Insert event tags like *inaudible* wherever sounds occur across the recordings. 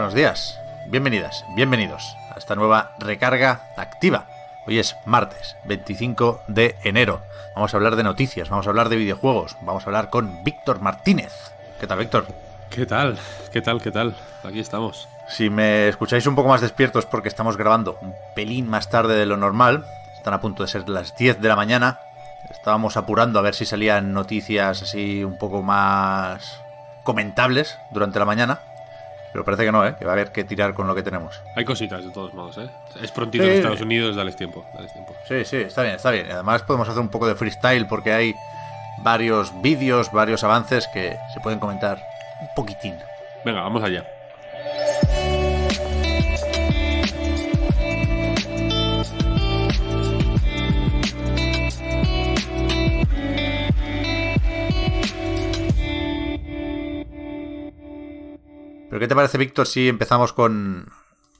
buenos días, bienvenidas, bienvenidos a esta nueva recarga activa. Hoy es martes 25 de enero. Vamos a hablar de noticias, vamos a hablar de videojuegos, vamos a hablar con Víctor Martínez. ¿Qué tal, Víctor? ¿Qué tal? ¿Qué tal? ¿Qué tal? Aquí estamos. Si me escucháis un poco más despiertos porque estamos grabando un pelín más tarde de lo normal, están a punto de ser las 10 de la mañana, estábamos apurando a ver si salían noticias así un poco más comentables durante la mañana. Pero parece que no, ¿eh? Que va a haber que tirar con lo que tenemos. Hay cositas, de todos modos, ¿eh? Es prontito en Estados Unidos, dale dales tiempo. Sí, sí, está bien, está bien. Además podemos hacer un poco de freestyle porque hay varios vídeos, varios avances que se pueden comentar un poquitín. Venga, vamos allá. Pero ¿qué te parece, Víctor, si empezamos con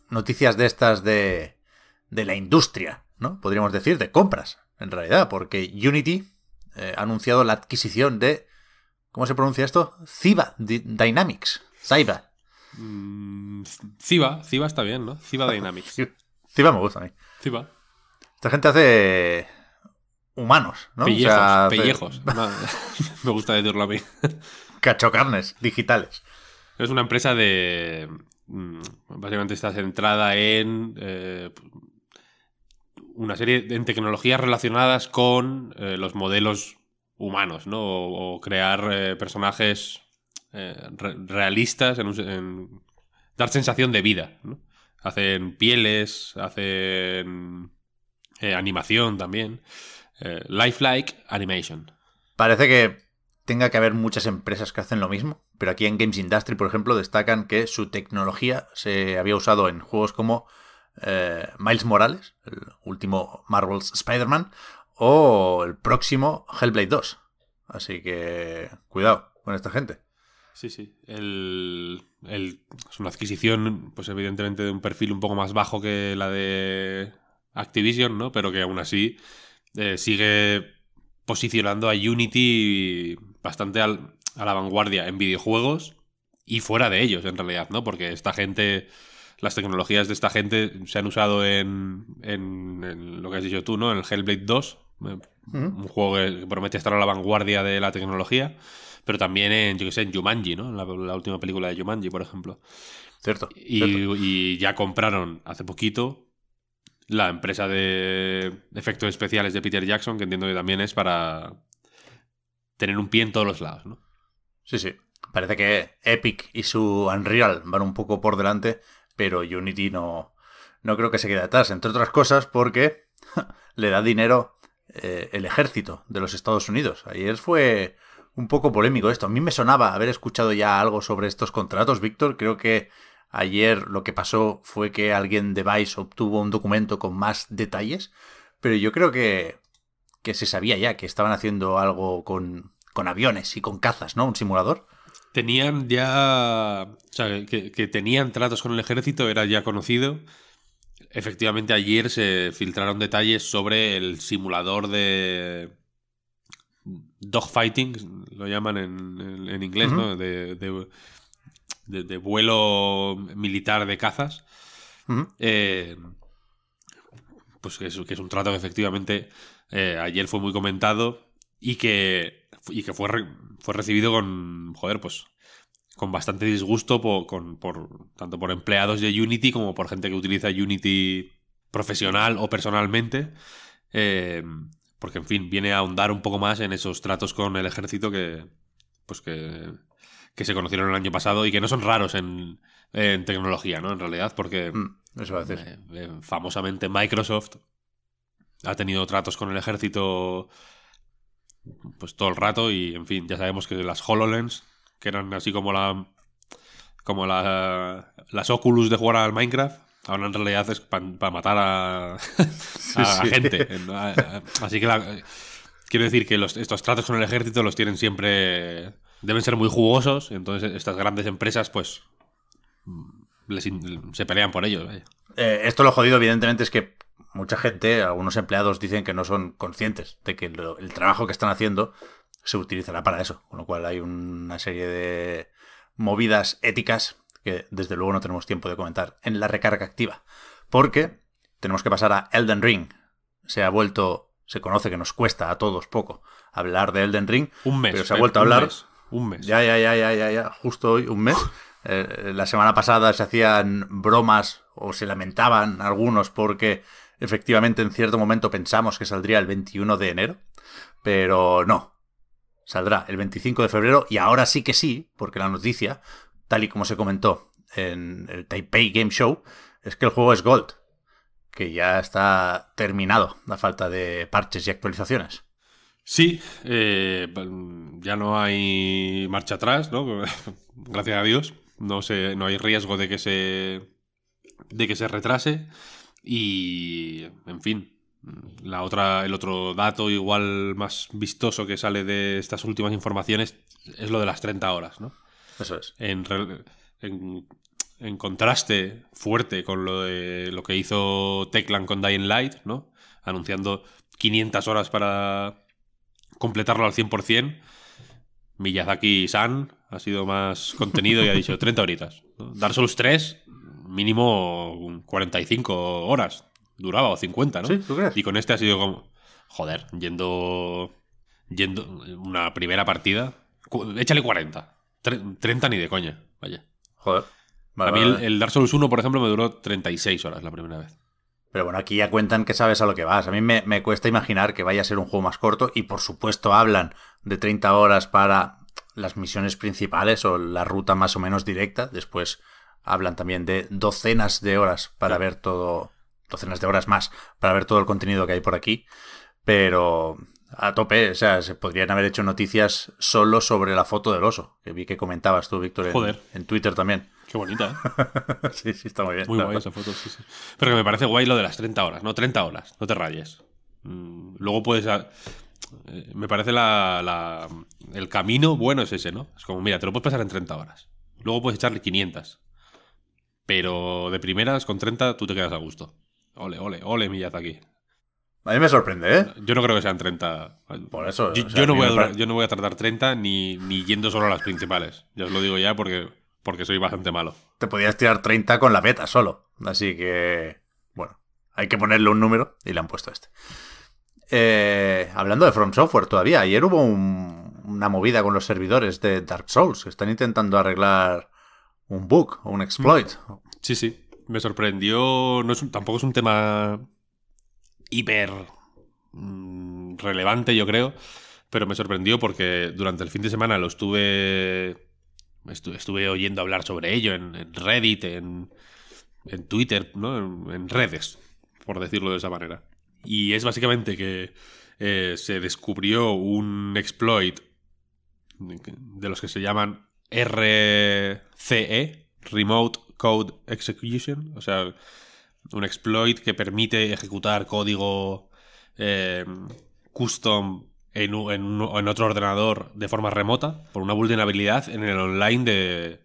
noticias de estas de, la industria, ¿no? Podríamos decir, de compras, en realidad, porque Unity eh, ha anunciado la adquisición de, ¿cómo se pronuncia esto? Ciba Dynamics. Saiba. Mm, Civa está bien, ¿no? Civa *laughs* Dynamics. Civa me gusta a mí. Ciba. Esta gente hace humanos, ¿no? Pellejos, pellejos. *laughs* *laughs* me gusta decirlo a mí. Cachocarnes digitales. Es una empresa de... Mm, básicamente está centrada en eh, una serie de tecnologías relacionadas con eh, los modelos humanos, ¿no? O, crear eh, personajes realistas, dar sensación de vida, Hacen pieles, hacen animación también. lifelike animation. Parece que tenga que haber muchas empresas que hacen lo mismo pero aquí en Games Industry, por ejemplo, destacan que su tecnología se había usado en juegos como eh, Miles Morales, el último Marvel's Spider-Man, o el próximo Hellblade 2. Así que cuidado con esta gente. Sí, sí. es una adquisición, pues evidentemente de un perfil un poco más bajo que la de Activision, ¿no? Pero que aún así eh, sigue posicionando a Unity bastante al, a la vanguardia en videojuegos y fuera de ellos, en realidad, ¿no? Porque esta gente, las tecnologías de esta gente se han usado en, en, lo que has dicho tú, ¿no? En el Hellblade 2, eh, un juego que promete estar a la vanguardia de la tecnología, pero también en, yo qué sé, en Jumanji, ¿no? En la, última película de Jumanji, por ejemplo. cierto. y ya compraron hace poquito la empresa de efectos especiales de Peter Jackson, que entiendo que también es para tener un pie en todos los lados, ¿no? Sí, sí. Parece que Epic y su Unreal van un poco por delante, pero Unity no, no creo que se quede atrás, entre otras cosas porque le da dinero eh, el ejército de los Estados Unidos. Ayer fue un poco polémico esto. A mí me sonaba haber escuchado ya algo sobre estos contratos, Víctor. Creo que ayer lo que pasó fue que alguien de Vice obtuvo un documento con más detalles, pero yo creo que, que se sabía ya que estaban haciendo algo con, con aviones y con cazas, ¿no? Un simulador. Tenían ya. O sea, que, tenían tratos con el ejército, era ya conocido. Efectivamente, ayer se filtraron detalles sobre el simulador de dogfighting, lo llaman en, inglés, ¿no? De, vuelo militar de cazas. Eh, pues que es, un trato que efectivamente eh, ayer fue muy comentado y que y que fue, fue recibido con, joder, pues con bastante disgusto por, tanto por empleados de Unity como por gente que utiliza Unity profesional o personalmente. Eh, porque, en fin, viene a ahondar un poco más en esos tratos con el ejército que, pues que, que se conocieron el año pasado y que no son raros en, tecnología, ¿no? En realidad, porque mm, eso va a eh, eh, famosamente Microsoft ha tenido tratos con el ejército pues todo el rato y en fin, ya sabemos que las HoloLens, que eran así como la como las Oculus de jugar al Minecraft, ahora en realidad es para matar a, *laughs* gente. Así que quiero decir que estos tratos con el ejército los tienen siempre deben ser muy jugosos, entonces estas grandes empresas pues mm, se pelean por ellos. Eh, esto lo jodido evidentemente es que mucha gente, algunos empleados dicen que no son conscientes de que el trabajo que están haciendo se utilizará para eso, con lo cual hay una serie de movidas éticas que desde luego no tenemos tiempo de comentar en la recarga activa, porque tenemos que pasar a Elden Ring. Se ha vuelto, se conoce que nos cuesta a todos poco hablar de Elden Ring, un mes, pero se ha vuelto a hablar un mes, Ya, ya, ya, ya, ya, ya, justo hoy un mes. *laughs* Eh, la semana pasada se hacían bromas o se lamentaban algunos porque Efectivamente, en cierto momento pensamos que saldría el 21 de enero, pero no. Saldrá el 25 de febrero y ahora sí que sí, porque la noticia, tal y como se comentó en el Taipei Game Show, es que el juego es Gold, que ya está terminado la falta de parches y actualizaciones. Sí, eh, ya no hay marcha atrás, ¿no? *laughs* Gracias a Dios. No, se, no hay riesgo de que se, de que se retrase. Y, en fin, la otra, el otro dato igual más vistoso que sale de estas últimas informaciones es lo de las 30 horas, ¿no? Eso es. En, contraste fuerte con lo, de, lo que hizo Teclan con Dying Light, ¿no? Anunciando 500 horas para completarlo al 100%, Miyazaki-san ha sido más contenido y ha dicho 30 horitas. Dark Souls 3 mínimo 45 horas duraba o 50, ¿no? Sí, ¿tú crees? Y con este ha sido como, joder, yendo yendo una primera partida, échale 40. 30 ni de coña, vaya. Joder. a mí el, Dark Souls 1, por ejemplo, me duró 36 horas la primera vez. Pero bueno, aquí ya cuentan que sabes a lo que vas. A mí me, me cuesta imaginar que vaya a ser un juego más corto y por supuesto hablan de 30 horas para las misiones principales o la ruta más o menos directa. Después hablan también de docenas de horas para ver todo, docenas de horas más para ver todo el contenido que hay por aquí, pero a tope, o sea, se podrían haber hecho noticias solo sobre la foto del oso, que vi que comentabas tú, Víctor, en, Twitter también. Qué bonita, ¿eh? *laughs* sí, sí, está muy bien. Muy guay esa foto, sí, sí. Pero que me parece guay lo de las 30 horas, ¿no? 30 horas, no te rayes. Mm, luego puedes... Eh, me parece la, el camino bueno es ese, ¿no? Es como, mira, te lo puedes pasar en 30 horas. Luego puedes echarle 500. Pero de primeras, con 30, tú te quedas a gusto. Ole, ole, ole, aquí A mí me sorprende, ¿eh? Yo no creo que sean 30. Por eso. Yo, no, voy a tardar 30 ni, yendo solo a las principales. Ya os lo digo ya porque, porque soy bastante malo. Te podías tirar 30 con la beta solo. Así que, bueno, hay que ponerle un número y le han puesto este. Eh, hablando de From Software todavía, ayer hubo una movida con los servidores de Dark Souls que están intentando arreglar un bug o un exploit. Mm. Sí, sí. Me sorprendió. No es tampoco es un tema hiper mm, relevante, yo creo. Pero me sorprendió porque durante el fin de semana lo estuve. estuve oyendo hablar sobre ello en, Reddit, en, en Twitter, ¿no? En, redes, por decirlo de esa manera. Y es básicamente que eh, se descubrió un exploit de los que se llaman RCE, Remote Code Execution, o sea, un exploit que permite ejecutar código eh, custom en, otro ordenador de forma remota por una vulnerabilidad en el online de,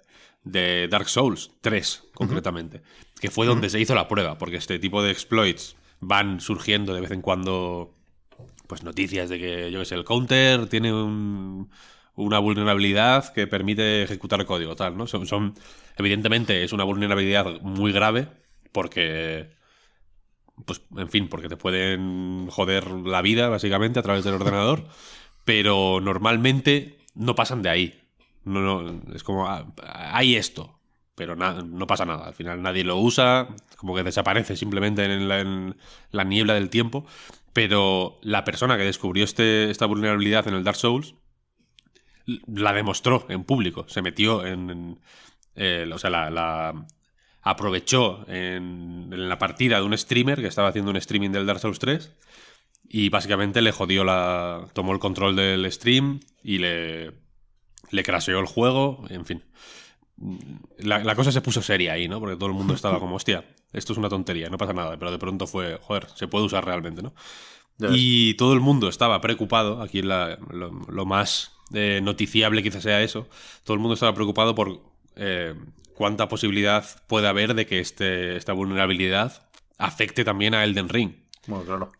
Dark Souls 3, concretamente, que fue donde se hizo la prueba, porque este tipo de exploits van surgiendo de vez en cuando pues noticias de que, yo que sé, el counter tiene un, una vulnerabilidad que permite ejecutar código, tal, ¿no? Son, evidentemente es una vulnerabilidad muy grave porque, pues, en fin, porque te pueden joder la vida básicamente a través del ordenador, *laughs* pero normalmente no pasan de ahí. No, no, es como, ah, hay esto, pero no pasa nada. Al final nadie lo usa, como que desaparece simplemente en la, en la niebla del tiempo. Pero la persona que descubrió este, esta vulnerabilidad en el Dark Souls la demostró en público, se metió en... Eh, o sea, la, la aprovechó en, la partida de un streamer que estaba haciendo un streaming del Dark Souls 3 y básicamente le jodió la... tomó el control del stream y le... le crasheó el juego, en fin. La, cosa se puso seria ahí, ¿no? Porque todo el mundo *laughs* estaba como, hostia, esto es una tontería, no pasa nada, pero de pronto fue, joder, se puede usar realmente, ¿no? Y todo el mundo estaba preocupado, aquí lo, más noticiable quizás sea eso, todo el mundo estaba preocupado por eh, cuánta posibilidad puede haber de que este, esta vulnerabilidad afecte también a Elden Ring.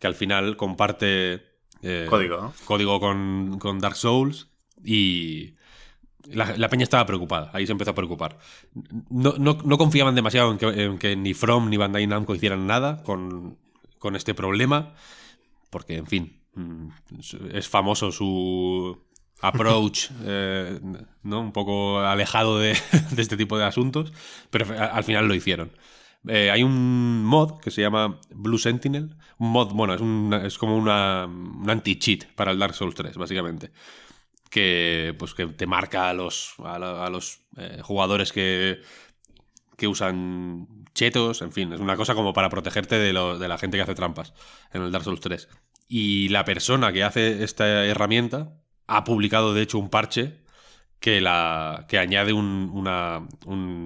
Que al final comparte eh, código, con, Dark Souls y la, peña estaba preocupada, ahí se empezó a preocupar. No, confiaban demasiado en que, ni From ni Bandai Namco hicieran nada con este problema, porque en fin, mm, es famoso su approach, eh, ¿no? Un poco alejado *laughs* de, este tipo de asuntos, pero al final lo hicieron. Eh, hay un mod que se llama Blue Sentinel. Un mod, bueno, es, como una, un anti-cheat para el Dark Souls 3, básicamente. Que, pues, que te marca a los, a, los eh, jugadores que, que usan chetos, en fin, es una cosa como para protegerte de, de la gente que hace trampas en el Dark Souls 3. Y la persona que hace esta herramienta, ha publicado de hecho un parche que, la, que añade un,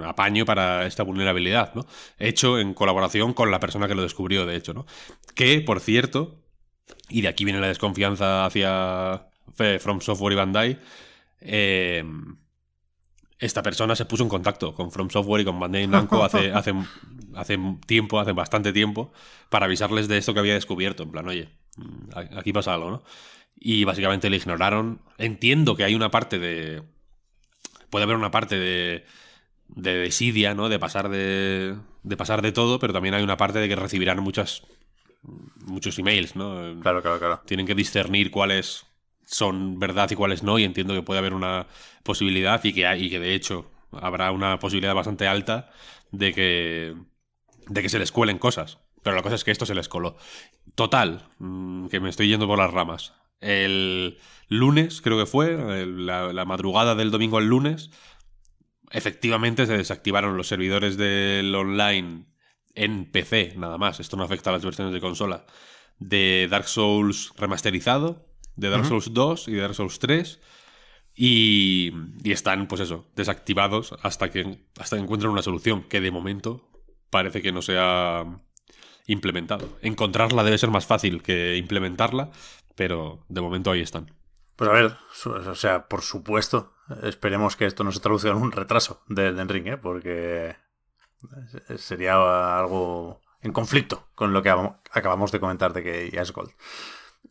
apaño para esta vulnerabilidad, ¿no? Hecho en colaboración con la persona que lo descubrió, de hecho, ¿no? Que, por cierto, y de aquí viene la desconfianza hacia eh, From Software y Bandai, eh, esta persona se puso en contacto con From Software y con Bandai Namco hace, *laughs* hace, hace tiempo, hace bastante tiempo, para avisarles de esto que había descubierto. En plan, oye, mm, aquí pasa algo, ¿no? y básicamente le ignoraron. Entiendo que hay una parte de... Puede haber una parte de, de desidia, ¿no? De pasar de, de pasar de todo, pero también hay una parte de que recibirán muchas muchos emails, ¿no? Claro, claro, claro. Tienen que discernir cuáles son verdad y cuáles no, y entiendo que puede haber una posibilidad y que, hay, y que de hecho habrá una posibilidad bastante alta de que, de que se les cuelen cosas. Pero la cosa es que esto se les coló. Total, mm, que me estoy yendo por las ramas el lunes, creo que fue, la, madrugada del domingo al lunes, efectivamente se desactivaron los servidores del online en PC, nada más. Esto no afecta a las versiones de consola. De Dark Souls remasterizado, de Dark Souls 2 y de Dark Souls 3. Y, están, pues eso, desactivados hasta que, hasta encuentren una solución que de momento parece que no se ha implementado. Encontrarla debe ser más fácil que implementarla, pero de momento ahí están. Pues a ver, o sea, por supuesto, esperemos que esto no se traduzca en un retraso del Elden Ring, ¿eh? porque sería algo en conflicto con lo que acabamos de comentar de que ya es Gold.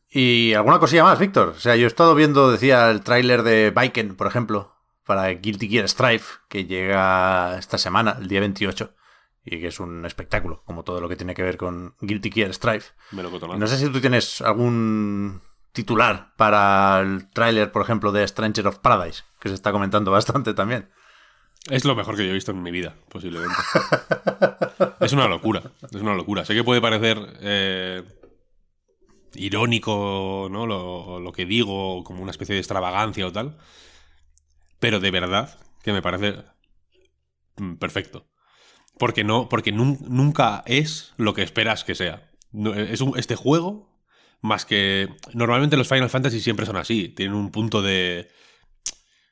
Y alguna cosilla más, Víctor. O sea, yo he estado viendo, decía, el tráiler de Biken, por ejemplo, para Guilty Gear Strife, que llega esta semana, el día 28 y que es un espectáculo, como todo lo que tiene que ver con Guilty Gear Strife. No sé si tú tienes algún titular para el tráiler, por ejemplo, de Stranger of Paradise, que se está comentando bastante también. Es lo mejor que yo he visto en mi vida, posiblemente. *laughs* es una locura, es una locura. Sé que puede parecer eh, irónico, ¿no? lo que digo, como una especie de extravagancia o tal. Pero de verdad, que me parece mm, perfecto. Porque, no, porque nunca es lo que esperas que sea. E, es este juego, más que. Normalmente los Final Fantasy siempre son así. Tienen un punto de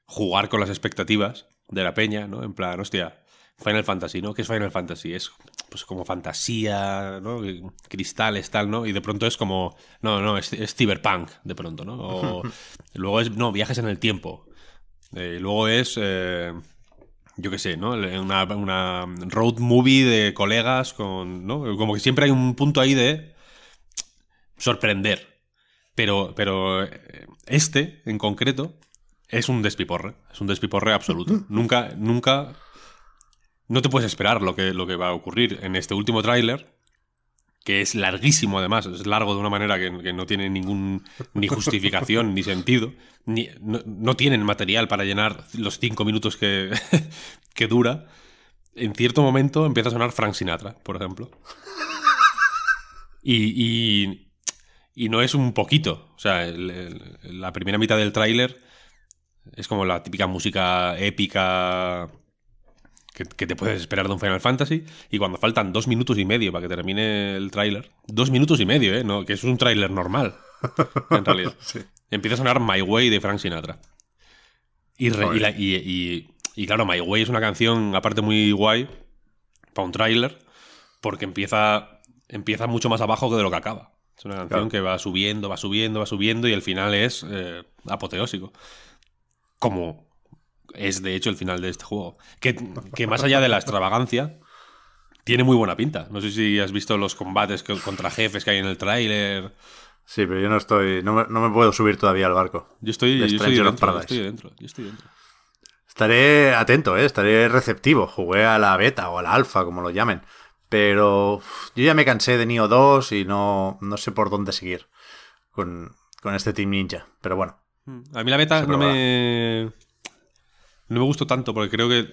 jugar con las expectativas de la peña, ¿no? En plan, hostia, Final Fantasy, ¿no? ¿Qué es Final Fantasy? Es pues como fantasía, ¿no? Cristales, tal, ¿no? Y de pronto es como, no, no, es, cyberpunk, de pronto, ¿no? *laughs* luego es, no, viajes en el tiempo. Eh, luego es, eh, yo qué sé, ¿no? Una, una, road movie de colegas con, ¿no? Como que siempre hay un punto ahí de sorprender. Pero, pero eh, este, en concreto, es un despiporre. Es un despiporre absoluto. *laughs* Nunca, nunca... No te puedes esperar lo que, lo que va a ocurrir. En este último tráiler, que es larguísimo además, es largo de una manera que, no tiene ningún ni justificación ni sentido, ni, no, tienen material para llenar los cinco minutos *laughs* que, dura. En cierto momento empieza a sonar Frank Sinatra, por ejemplo. Y, no es un poquito, o sea, la primera mitad del tráiler es como la típica música épica que, te puedes esperar de un Final Fantasy. Y cuando faltan dos minutos y medio para que termine el tráiler, dos minutos y medio, ¿eh? que es un tráiler normal, en realidad. *laughs* Empieza a sonar My Way de Frank Sinatra. Y, claro, My Way es una canción, aparte, muy guay para un tráiler, porque empieza, empieza mucho más abajo que de lo que acaba. Es una canción que va subiendo, va subiendo, va subiendo y al final es eh, apoteósico. Como es de hecho el final de este juego. Que, que más allá de la extravagancia, tiene muy buena pinta. No sé si has visto los combates contra jefes que hay en el tráiler. Sí, pero yo no estoy. No me, puedo subir todavía al barco. Yo estoy, yo estoy, dentro, yo estoy dentro. Estaré atento, eh, estaré receptivo. Jugué a la beta o a la alfa, como lo llamen. Pero yo ya me cansé de Neo 2 y no, no sé por dónde seguir con, con este Team Ninja. Pero bueno. Hmm. A mí la beta no me, no me gustó tanto porque creo que,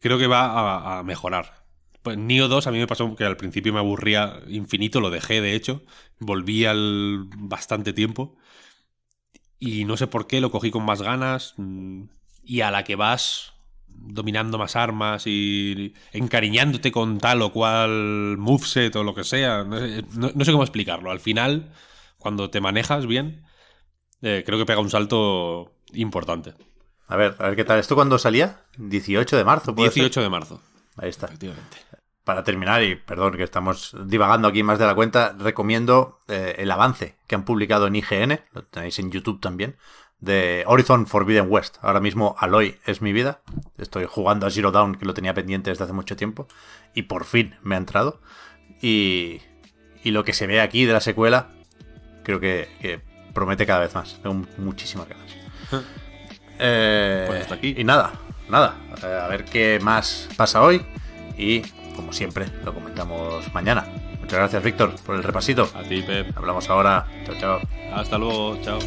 creo que va a, mejorar. Pues Neo 2 a mí me pasó que al principio me aburría infinito, lo dejé de hecho, volví al bastante tiempo y no sé por qué lo cogí con más ganas mm, y a la que vas dominando más armas y encariñándote con tal o cual moveset o lo que sea, no sé, cómo explicarlo. Al final, cuando te manejas bien, eh, creo que pega un salto importante. A ver, a ver qué tal. ¿Esto cuándo salía? 18 de marzo. 18 de marzo. Ahí está. Efectivamente. Para terminar, y perdón que estamos divagando aquí más de la cuenta, recomiendo eh, el avance que han publicado en IGN, lo tenéis en YouTube también, de Horizon Forbidden West. Ahora mismo Aloy es mi vida. Estoy jugando a Zero Down, que lo tenía pendiente desde hace mucho tiempo, y por fin me ha entrado. Y, y lo que se ve aquí de la secuela, creo que, promete cada vez más. Tengo muchísimas ganas. Eh, pues aquí. Y nada, nada. Eh, a ver qué más pasa hoy. Y como siempre, lo comentamos mañana. Muchas gracias, Víctor, por el repasito. A ti, Pep. Hablamos ahora. Chao, chao. Hasta luego. Chao.